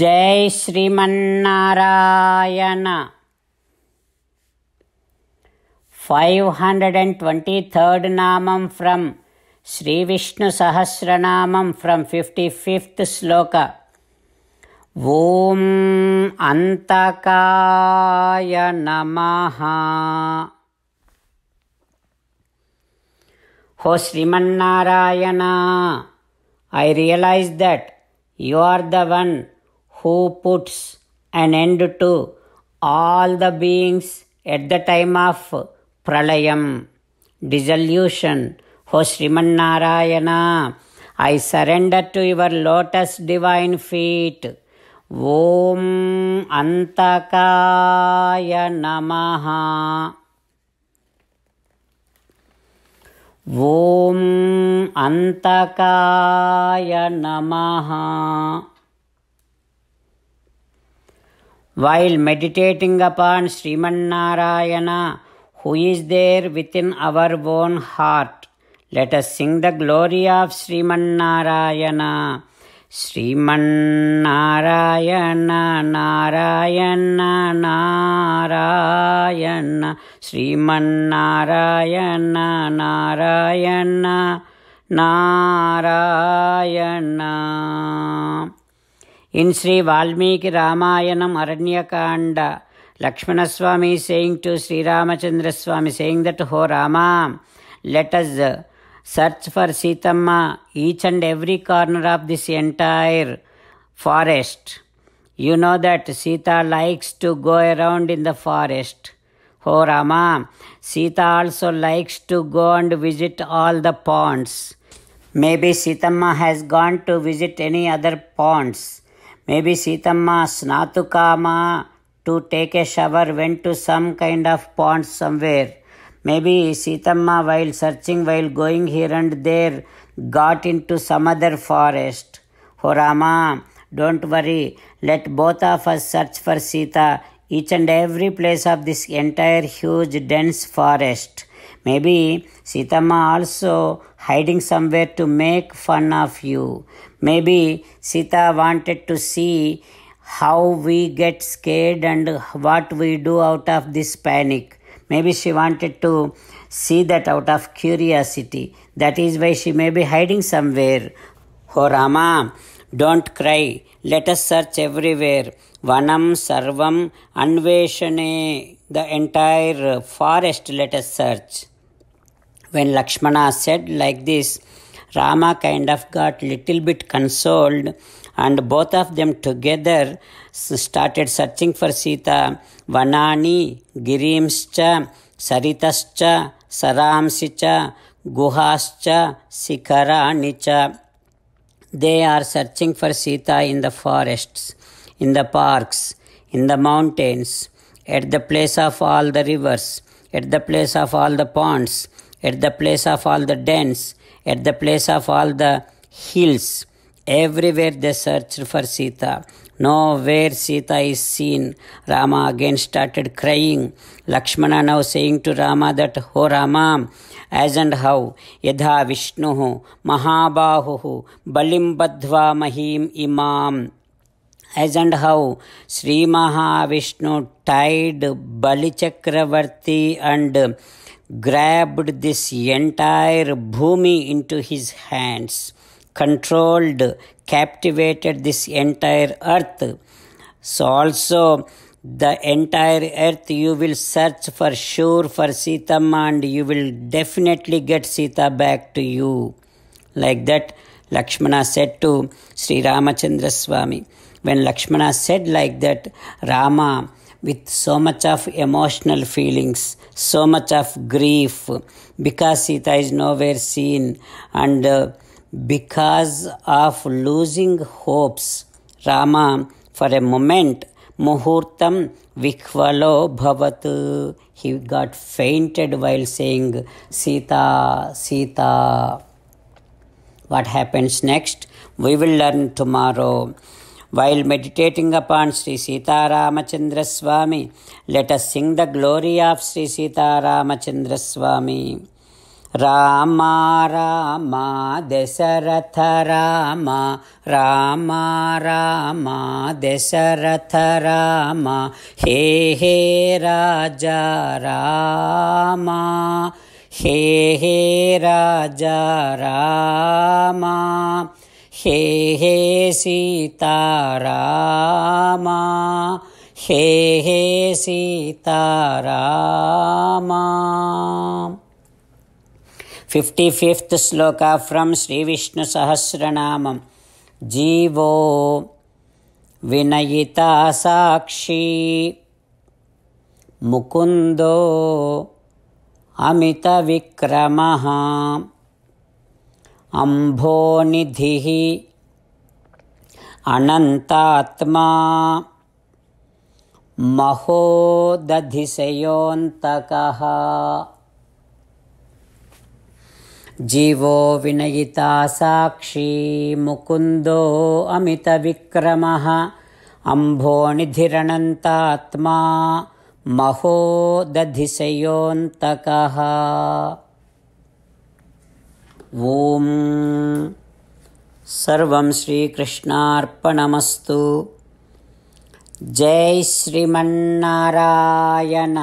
జై Srimannarayana five hundred and twenty third నామం from Sri Vishnu Sahasranamam from fifty fifth శ్లోక ఓం అంతకాయ నమ హో Srimannarayana I realize that you are the one who puts an end to all the beings at the time of pralayam, dissolution. O Sriman I surrender to your lotus divine feet. Om Antakaya Namaha. ॐ अन्तकाय नमः While meditating upon Sriman Narayana, who is there within our own heart, let us sing the glory of Sriman Narayana. Narayana, Narayana Narayana Narayana, Narayana, Narayana in Sri Valmiki Ramayanam Aranyakanda, Lakshmanaswami is saying to Sri Ramachandra Swami, saying that, Ho Rama, let us uh, search for Ma each and every corner of this entire forest. You know that Sita likes to go around in the forest. Ho Rama, Sita also likes to go and visit all the ponds. Maybe Sitama has gone to visit any other ponds. Maybe Sitamma Snatukama to take a shower went to some kind of pond somewhere. Maybe Sitamma while searching while going here and there got into some other forest. Oh Rama, don't worry. Let both of us search for Sita each and every place of this entire huge dense forest. Maybe Sitamma also hiding somewhere to make fun of you. Maybe Sita wanted to see how we get scared and what we do out of this panic. Maybe she wanted to see that out of curiosity. That is why she may be hiding somewhere. Oh Rama, don't cry. Let us search everywhere. Vanam Sarvam Anveshane, the entire forest let us search. When Lakshmana said like this, Rama kind of got little bit consoled and both of them together started searching for Sita. Vanani, Girimscha, Saritascha, Saramsicha, Guhascha, Sikaranicha. They are searching for Sita in the forests, in the parks, in the mountains, at the place of all the rivers, at the place of all the ponds, at the place of all the dens, at the place of all the hills. Everywhere they searched for Sita. Nowhere Sita is seen. Rama again started crying. Lakshmana now saying to Rama that, Ho Rama, as and how, Yadha Vishnu, Mahabahu, Balim Badhva Mahim Imam. As and how Sri Mahavishnu tied Bali Chakravarti and grabbed this entire Bhumi into his hands, controlled, captivated this entire earth. So, also, the entire earth you will search for sure for Sita and you will definitely get Sita back to you. Like that, Lakshmana said to Sri Ramachandra Swami. When Lakshmana said like that, Rama, with so much of emotional feelings, so much of grief, because Sita is nowhere seen, and uh, because of losing hopes, Rama, for a moment, Muhurtam Vikvalo Bhavatu. he got fainted while saying Sita, Sita. What happens next? We will learn tomorrow. While meditating upon Sri Sita Ramachandra Swami, let us sing the glory of Sri Sita Ramachandra Swami. Rama Rama Dasharatha Rama Rama Rama Dasharatha Rama He He Raja Rama, he, he, Raja, Rama. హే హే సీతారామా హే హే Sitarama fifty fifth శ్లోక from Sri Vishnu Sahasranamam జీవో వినయిత సాక్షి ముకుందో అమిత విక్రమ अम्भोनिधिः अनन्तात्मा महोदधिशयोऽन्तकः जीवो विनयिता साक्षी मुकुन्दो अमितविक्रमः अम्भोनिधिरनन्तात्मा महोदधिशयोऽन्तकः ॐ सर्वं श्रीकृष्णार्पणमस्तु जय श्रीमन्नरायण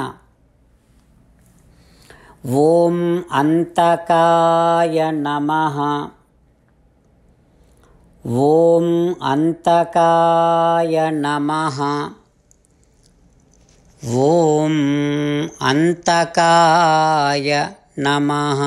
ॐ अन्तकाय नमः ॐ अन्तकाय नमः ॐ अन्तकाय नमः